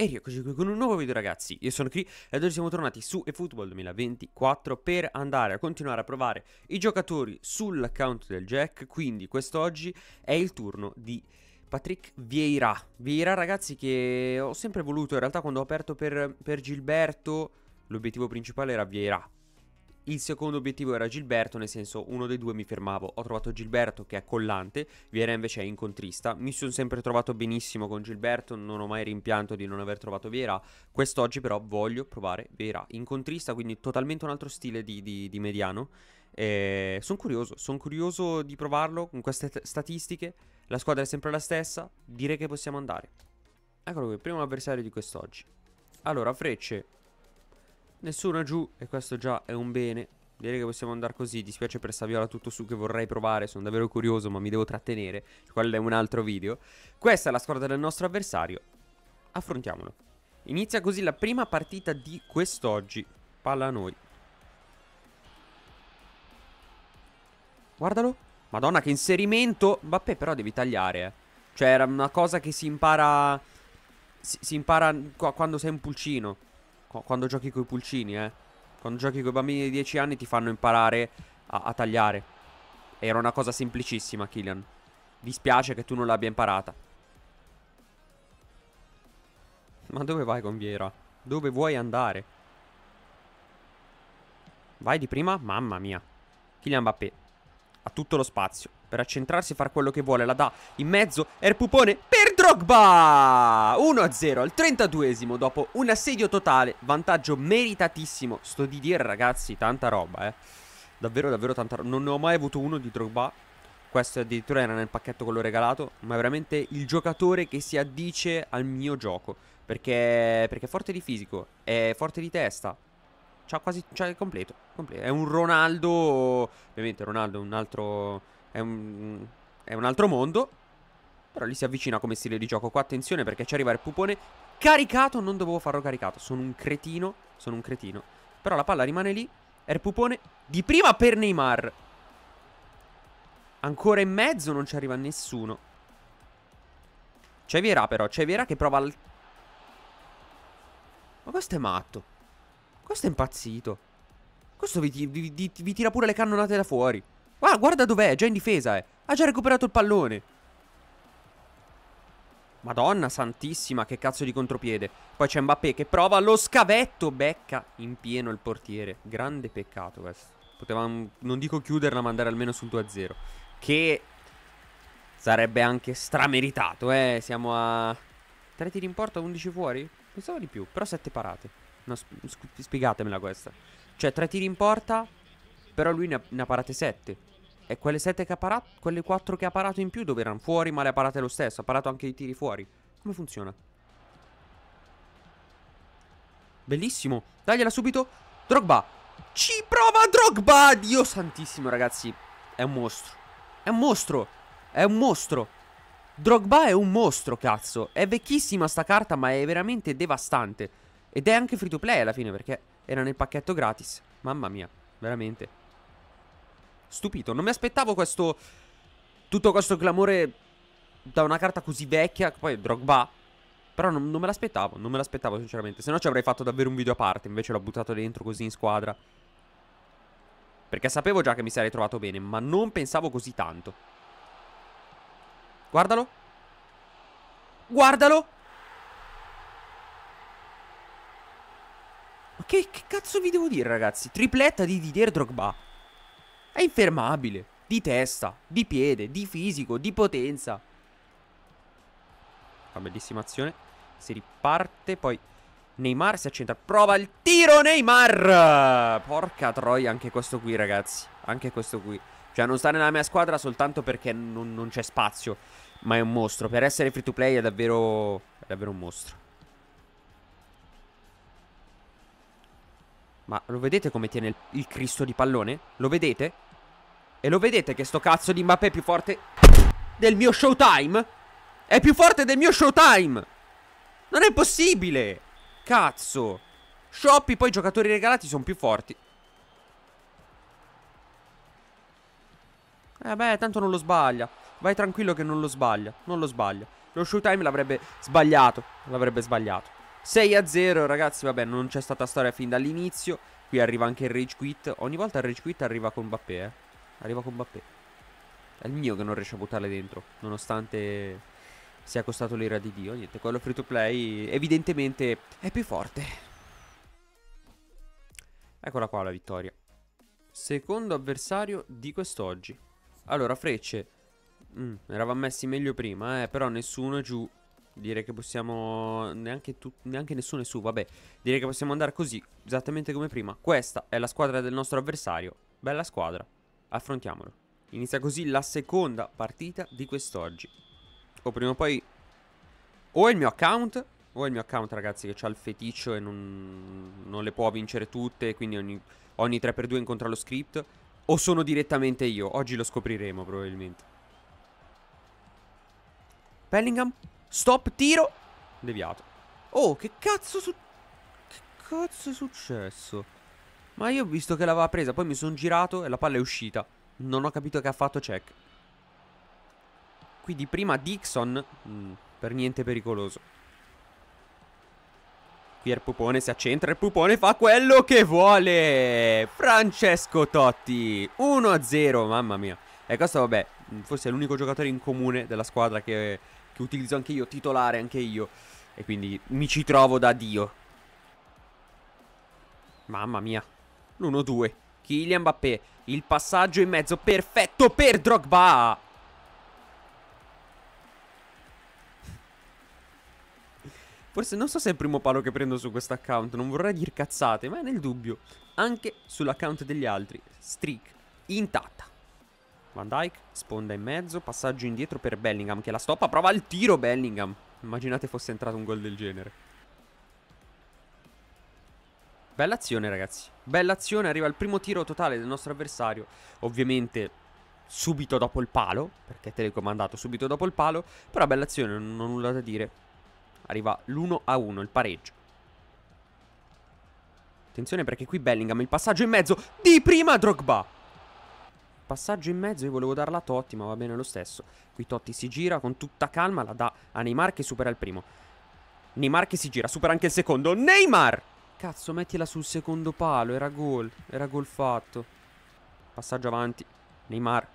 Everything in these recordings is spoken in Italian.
E rieccoci qui con un nuovo video ragazzi, io sono Cri ed oggi siamo tornati su eFootball 2024 per andare a continuare a provare i giocatori sull'account del Jack, quindi quest'oggi è il turno di Patrick Vieira. Vieira ragazzi che ho sempre voluto, in realtà quando ho aperto per, per Gilberto l'obiettivo principale era Vieira, il secondo obiettivo era Gilberto, nel senso uno dei due mi fermavo. Ho trovato Gilberto che è collante, Viera invece è incontrista. Mi sono sempre trovato benissimo con Gilberto, non ho mai rimpianto di non aver trovato Viera. Quest'oggi però voglio provare Viera. Incontrista, quindi totalmente un altro stile di, di, di mediano. Eh, sono curioso, sono curioso di provarlo con queste statistiche. La squadra è sempre la stessa, direi che possiamo andare. Eccolo qui, primo avversario di quest'oggi. Allora, Frecce Nessuno giù e questo già è un bene. Direi che possiamo andare così, dispiace per Saviola tutto su che vorrei provare, sono davvero curioso ma mi devo trattenere, quello è un altro video. Questa è la squadra del nostro avversario, affrontiamolo. Inizia così la prima partita di quest'oggi, palla a noi. Guardalo, madonna che inserimento, Mbappé però devi tagliare eh. Cioè era una cosa che si impara, si, si impara quando sei un pulcino. Quando giochi con i pulcini, eh. Quando giochi con i bambini di 10 anni ti fanno imparare a, a tagliare. Era una cosa semplicissima, Killian. Dispiace che tu non l'abbia imparata. Ma dove vai con Vieira? Dove vuoi andare? Vai di prima? Mamma mia. Kylian Mbappé. Ha tutto lo spazio per accentrarsi e fare quello che vuole. La dà in mezzo. Er Pupone per Drogba! 1-0 al 32esimo dopo un assedio totale. Vantaggio meritatissimo. Sto di dire, ragazzi, tanta roba, eh. Davvero, davvero tanta roba. Non ne ho mai avuto uno di Drogba. Questo addirittura era nel pacchetto quello regalato. Ma è veramente il giocatore che si addice al mio gioco. Perché, perché è forte di fisico, è forte di testa, C'ha quasi. C'ha il completo, completo. È un Ronaldo. Ovviamente Ronaldo è un altro è un, è un altro mondo. Però lì si avvicina come stile di gioco. Qua attenzione perché ci arriva il pupone caricato. Non dovevo farlo caricato. Sono un cretino. Sono un cretino. Però la palla rimane lì. Er pupone di prima per Neymar. Ancora in mezzo non ci arriva nessuno. C'è Viera però. C'è Viera che prova al... Ma questo è matto. Questo è impazzito. Questo vi, vi, vi, vi tira pure le cannonate da fuori. Ah, guarda dov'è, è già in difesa, eh. Ha già recuperato il pallone. Madonna santissima, che cazzo di contropiede. Poi c'è Mbappé che prova lo scavetto, becca in pieno il portiere. Grande peccato questo. Potevamo, non dico chiuderla, ma andare almeno sul 2-0. Che sarebbe anche strameritato, eh. Siamo a... 3 tiri in porta, 11 fuori? Pensavo di più, però 7 parate. No, sp spiegatemela questa. Cioè, 3 tiri in porta, però lui ne ha, ne ha parate 7. E quelle 7 che ha parato, quelle 4 che ha parato in più dove erano fuori, ma le ha parate lo stesso. Ha parato anche i tiri fuori. Come funziona? Bellissimo. Dagliela subito. Drogba. Ci prova Drogba. Dio santissimo, ragazzi. È un mostro. È un mostro. È un mostro. Drogba è un mostro, cazzo. È vecchissima sta carta, ma è veramente devastante. Ed è anche free to play alla fine, perché era nel pacchetto gratis. Mamma mia, veramente stupito. Non mi aspettavo questo... Tutto questo clamore da una carta così vecchia. Poi Drogba. Però non, non me l'aspettavo, non me l'aspettavo sinceramente. Se no ci avrei fatto davvero un video a parte. Invece l'ho buttato dentro così in squadra. Perché sapevo già che mi sarei trovato bene, ma non pensavo così tanto. Guardalo. Guardalo. Ma che, che cazzo vi devo dire, ragazzi? Tripletta di Didier Drogba. È infermabile, di testa, di piede, di fisico, di potenza. Fa bellissima azione, si riparte, poi Neymar si accentra, prova il tiro Neymar! Porca troia, anche questo qui ragazzi, anche questo qui. Cioè non sta nella mia squadra soltanto perché non, non c'è spazio, ma è un mostro. Per essere free to play è davvero, è davvero un mostro. Ma lo vedete come tiene il, il Cristo di pallone? Lo vedete? E lo vedete che sto cazzo di Mbappé è più forte del mio showtime? È più forte del mio showtime! Non è possibile! Cazzo! Shoppi, poi i giocatori regalati sono più forti. Eh beh, tanto non lo sbaglia. Vai tranquillo che non lo sbaglia. Non lo sbaglia. Lo showtime l'avrebbe sbagliato. L'avrebbe sbagliato. 6 a 0, ragazzi. Vabbè, non c'è stata storia fin dall'inizio. Qui arriva anche il rage quit. Ogni volta il rage quit arriva con Mbappé, eh. Arriva con Bappé. È il mio che non riesce a buttarle dentro, nonostante sia costato l'ira di Dio. Niente, quello free to play evidentemente è più forte. Eccola qua la vittoria. Secondo avversario di quest'oggi. Allora, frecce. Mm, eravamo messi meglio prima, eh, però nessuno è giù. Direi che possiamo... Neanche, tu... neanche nessuno è su, vabbè. Direi che possiamo andare così, esattamente come prima. Questa è la squadra del nostro avversario. Bella squadra affrontiamolo. Inizia così la seconda partita di quest'oggi. O prima o poi o è il mio account o è il mio account ragazzi che ha il feticcio e non, non, le può vincere tutte quindi ogni, ogni 3x2 incontra lo script o sono direttamente io. Oggi lo scopriremo probabilmente. Bellingham. Stop, tiro. Deviato. Oh, che cazzo su... Che cazzo è successo? Ma io ho visto che l'aveva presa, poi mi sono girato e la palla è uscita. Non ho capito che ha fatto check. Quindi prima Dixon, mh, mm, per niente pericoloso. Qui il pupone si accentra, e il pupone fa quello che vuole. Francesco Totti, 1-0, mamma mia. E questo vabbè, mm, forse è l'unico giocatore in comune della squadra che, che utilizzo anche io, titolare anche io. E quindi mi ci trovo da Dio. Mamma mia, l'1-2. Kylian Mbappé, il passaggio in mezzo, perfetto per Drogba! Forse non so se è il primo palo che prendo su questo account, non vorrei dir cazzate, ma è nel dubbio. Anche sull'account degli altri, streak intatta. Van Dyke, sponda in mezzo, passaggio indietro per Bellingham che la stoppa, prova il tiro Bellingham. Immaginate fosse entrato un gol del genere. Bella azione ragazzi, bella azione, arriva il primo tiro totale del nostro avversario, ovviamente subito dopo il palo, perché telecomandato subito dopo il palo, però bella azione, non ho nulla da dire. Arriva l'1 a 1, il pareggio. Attenzione perché qui Bellingham, il passaggio in mezzo di prima Drogba. Passaggio in mezzo, io volevo darla a Totti, ma va bene lo stesso. Qui Totti si gira con tutta calma, la dà a Neymar che supera il primo. Neymar che si gira, supera anche il secondo. Neymar! Cazzo, mettila sul secondo palo. Era gol. Era gol fatto. Passaggio avanti. Neymar.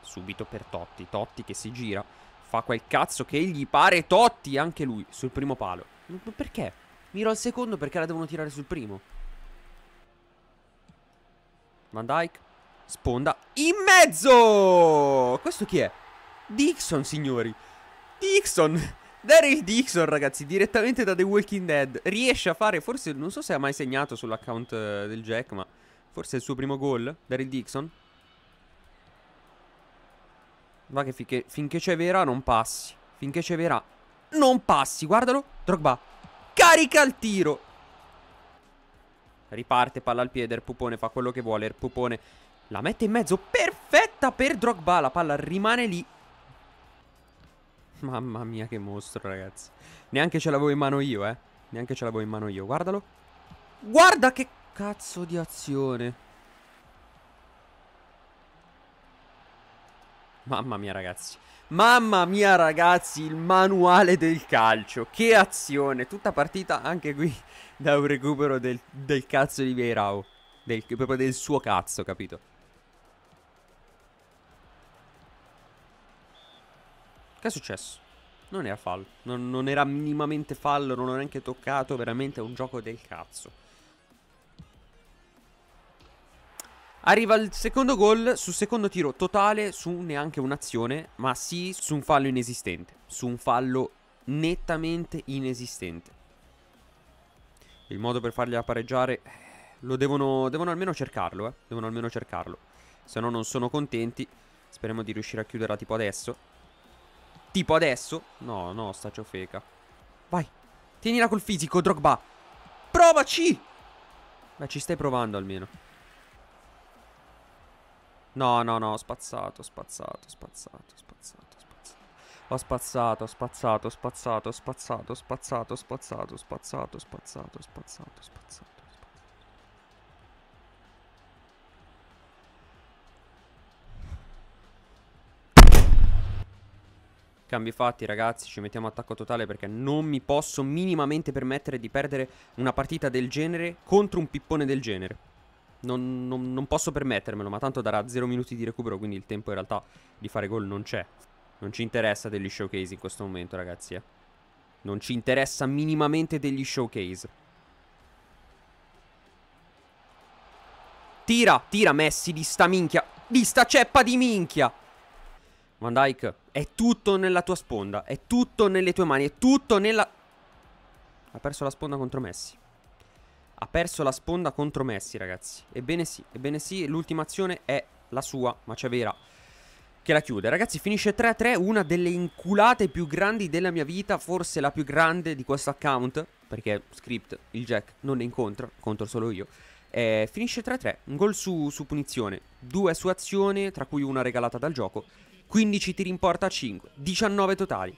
Subito per Totti. Totti che si gira. Fa quel cazzo che gli pare Totti. Anche lui sul primo palo. Ma perché? Miro al secondo perché la devono tirare sul primo. Van Dyke. Sponda. In mezzo! Questo chi è? Dixon, signori. Dixon. Daryl Dixon, ragazzi, direttamente da The Walking Dead, riesce a fare, forse, non so se ha mai segnato sull'account eh, del Jack, ma forse è il suo primo gol, Daryl Dixon. Va che finché, finché c'è Vera non passi, finché c'è Vera non passi, guardalo, Drogba, carica il tiro. Riparte, palla al piede, il pupone fa quello che vuole, il pupone la mette in mezzo, perfetta per Drogba, la palla rimane lì, Mamma mia che mostro ragazzi Neanche ce l'avevo in mano io eh Neanche ce l'avevo in mano io Guardalo Guarda che cazzo di azione Mamma mia ragazzi Mamma mia ragazzi Il manuale del calcio Che azione Tutta partita anche qui Da un recupero del, del cazzo di Beirao del, Proprio del suo cazzo capito Che è successo? Non era fallo, non, non era minimamente fallo, non ho neanche toccato, veramente è un gioco del cazzo. Arriva il secondo gol sul secondo tiro totale su neanche un'azione, ma sì su un fallo inesistente, su un fallo nettamente inesistente. Il modo per fargliela pareggiare lo devono, devono almeno cercarlo, eh? devono almeno cercarlo. Se no non sono contenti, speriamo di riuscire a chiuderla tipo adesso. Tipo adesso. No, no, sta ciofeca Vai. Tienila col fisico, Drogba. Provaci! Beh, ci stai provando almeno. No, no, no, ho spazzato, spazzato, spazzato, spazzato, spazzato. Ho spazzato, spazzato, spazzato, spazzato, spazzato, spazzato, spazzato, spazzato, spazzato, spazzato. Cambi fatti ragazzi, ci mettiamo attacco totale perché non mi posso minimamente permettere di perdere una partita del genere contro un pippone del genere. Non, non, non posso permettermelo, ma tanto darà 0 minuti di recupero, quindi il tempo in realtà di fare gol non c'è. Non ci interessa degli showcase in questo momento ragazzi, eh. Non ci interessa minimamente degli showcase. Tira, tira Messi di sta minchia. Di sta ceppa di minchia. Van Dyke. È tutto nella tua sponda, è tutto nelle tue mani, è tutto nella... Ha perso la sponda contro Messi. Ha perso la sponda contro Messi, ragazzi. Ebbene sì, ebbene sì, l'ultima azione è la sua, ma c'è vera che la chiude. Ragazzi, finisce 3-3, una delle inculate più grandi della mia vita, forse la più grande di questo account, perché script, il jack, non ne incontro, contro solo io. Eh, finisce 3-3, un gol su, su punizione, due su azione, tra cui una regalata dal gioco. 15 tiri in porta a 5, 19 totali.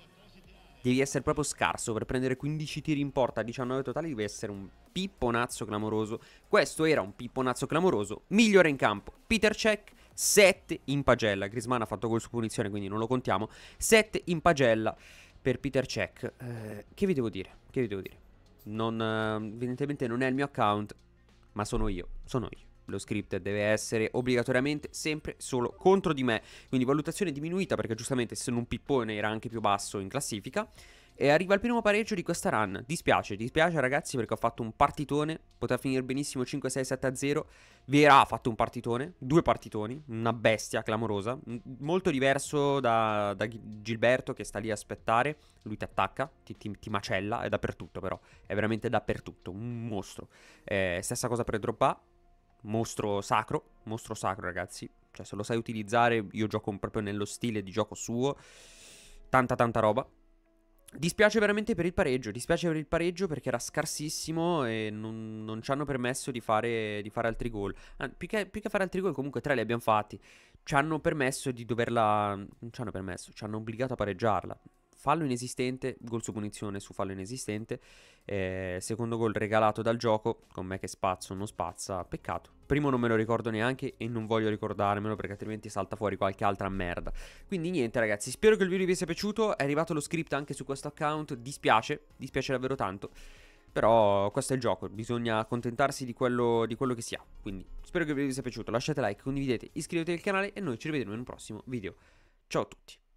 Devi essere proprio scarso per prendere 15 tiri in porta a 19 totali, devi essere un pipponazzo clamoroso. Questo era un pipponazzo clamoroso, migliore in campo. Peter Cech 7 in pagella. Grisman ha fatto gol su punizione, quindi non lo contiamo. 7 in pagella per Peter Cech. Eh, che vi devo dire? Che vi devo dire? Non, ehm, evidentemente non è il mio account, ma sono io, sono io lo script deve essere obbligatoriamente sempre solo contro di me, quindi valutazione diminuita perché giustamente essendo un pippone era anche più basso in classifica. E arriva il primo pareggio di questa run. Dispiace, dispiace ragazzi perché ho fatto un partitone. Poteva finire benissimo 5-6-7-0. Vera ha fatto un partitone, due partitoni, una bestia clamorosa. Molto diverso da, da Gilberto che sta lì a aspettare. Lui ti attacca, ti, ti, ti, macella, è dappertutto però. È veramente dappertutto, un mostro. Eh, stessa cosa per Drogba, mostro sacro, mostro sacro ragazzi, cioè se lo sai utilizzare io gioco proprio nello stile di gioco suo, tanta tanta roba. Dispiace veramente per il pareggio, dispiace per il pareggio perché era scarsissimo e non, non ci hanno permesso di fare, di fare altri gol. Ah, più, che, più, che, fare altri gol comunque tre li abbiamo fatti, ci hanno permesso di doverla, non ci hanno permesso, ci hanno obbligato a pareggiarla fallo inesistente, gol su punizione su fallo inesistente, eh, secondo gol regalato dal gioco, con me che spazzo non spazza, peccato. Primo non me lo ricordo neanche e non voglio ricordarmelo perché altrimenti salta fuori qualche altra merda. Quindi niente ragazzi, spero che il video vi sia piaciuto, è arrivato lo script anche su questo account, dispiace, dispiace davvero tanto. Però questo è il gioco, bisogna accontentarsi di quello, di quello che si ha. Quindi spero che il video vi sia piaciuto, lasciate like, condividete, iscrivetevi al canale e noi ci rivediamo in un prossimo video. Ciao a tutti!